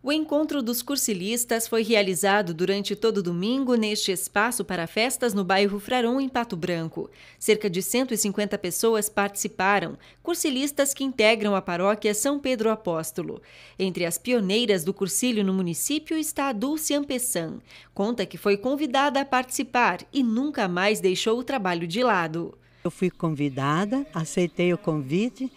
O encontro dos cursilistas foi realizado durante todo domingo neste espaço para festas no bairro Frarão, em Pato Branco. Cerca de 150 pessoas participaram, cursilistas que integram a paróquia São Pedro Apóstolo. Entre as pioneiras do cursilho no município está a Dulce Ampessan. Conta que foi convidada a participar e nunca mais deixou o trabalho de lado. Eu fui convidada, aceitei o convite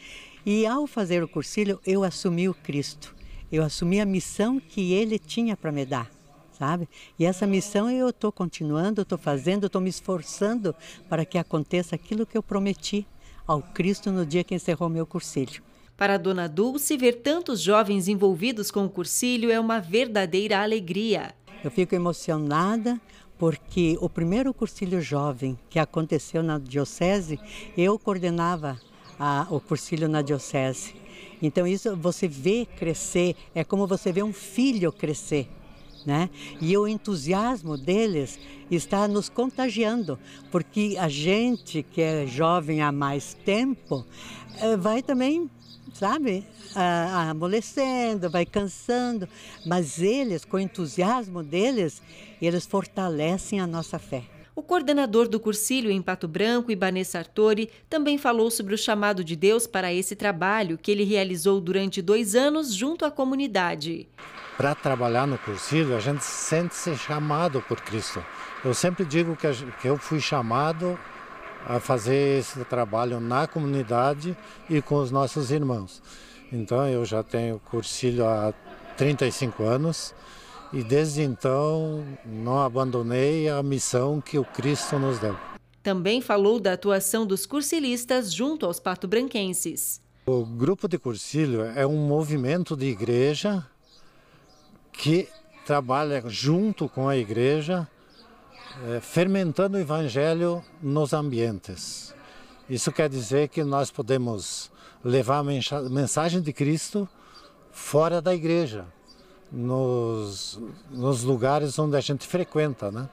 e, ao fazer o cursilho, eu assumi o Cristo eu assumi a missão que ele tinha para me dar, sabe? E essa missão eu estou continuando, estou fazendo, estou me esforçando para que aconteça aquilo que eu prometi ao Cristo no dia que encerrou meu cursilho. Para a dona Dulce, ver tantos jovens envolvidos com o cursilho é uma verdadeira alegria. Eu fico emocionada porque o primeiro cursilho jovem que aconteceu na diocese, eu coordenava a, o cursilho na diocese. Então isso você vê crescer, é como você vê um filho crescer. Né? E o entusiasmo deles está nos contagiando, porque a gente que é jovem há mais tempo eh, vai também, sabe, amolecendo, vai cansando, mas eles, com o entusiasmo deles, eles fortalecem a nossa fé. O coordenador do cursilho em Pato Branco, Ibanez Sartori, também falou sobre o chamado de Deus para esse trabalho que ele realizou durante dois anos junto à comunidade. Para trabalhar no cursilho, a gente sente ser chamado por Cristo. Eu sempre digo que, que eu fui chamado a fazer esse trabalho na comunidade e com os nossos irmãos. Então eu já tenho cursilho há 35 anos e desde então não abandonei a missão que o Cristo nos deu. Também falou da atuação dos cursilistas junto aos pato-branquenses. O grupo de cursilho é um movimento de igreja que trabalha junto com a igreja, eh, fermentando o evangelho nos ambientes. Isso quer dizer que nós podemos levar a mensagem de Cristo fora da igreja, nos, nos lugares onde a gente frequenta, né?